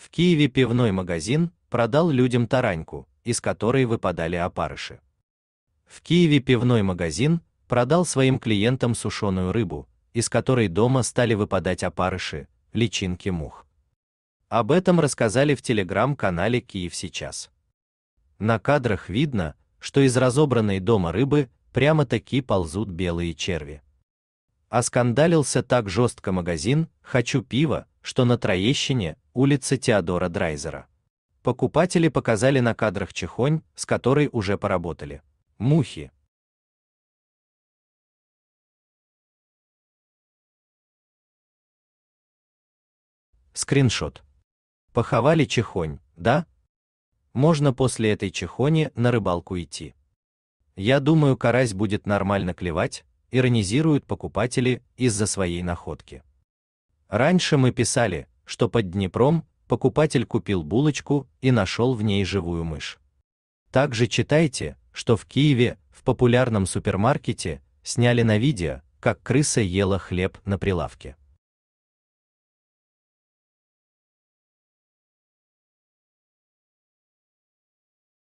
В Киеве пивной магазин продал людям тараньку, из которой выпадали опарыши. В Киеве пивной магазин продал своим клиентам сушеную рыбу, из которой дома стали выпадать опарыши, личинки мух. Об этом рассказали в телеграм-канале Киев сейчас. На кадрах видно, что из разобранной дома рыбы прямо-таки ползут белые черви. Оскандалился так жестко магазин «Хочу пива», что на Троещине, улице Теодора Драйзера. Покупатели показали на кадрах чехонь, с которой уже поработали. Мухи. Скриншот. Поховали чехонь, да? Можно после этой чехони на рыбалку идти. Я думаю, карась будет нормально клевать, иронизируют покупатели из-за своей находки. Раньше мы писали, что под Днепром покупатель купил булочку и нашел в ней живую мышь. Также читайте, что в Киеве, в популярном супермаркете, сняли на видео, как крыса ела хлеб на прилавке.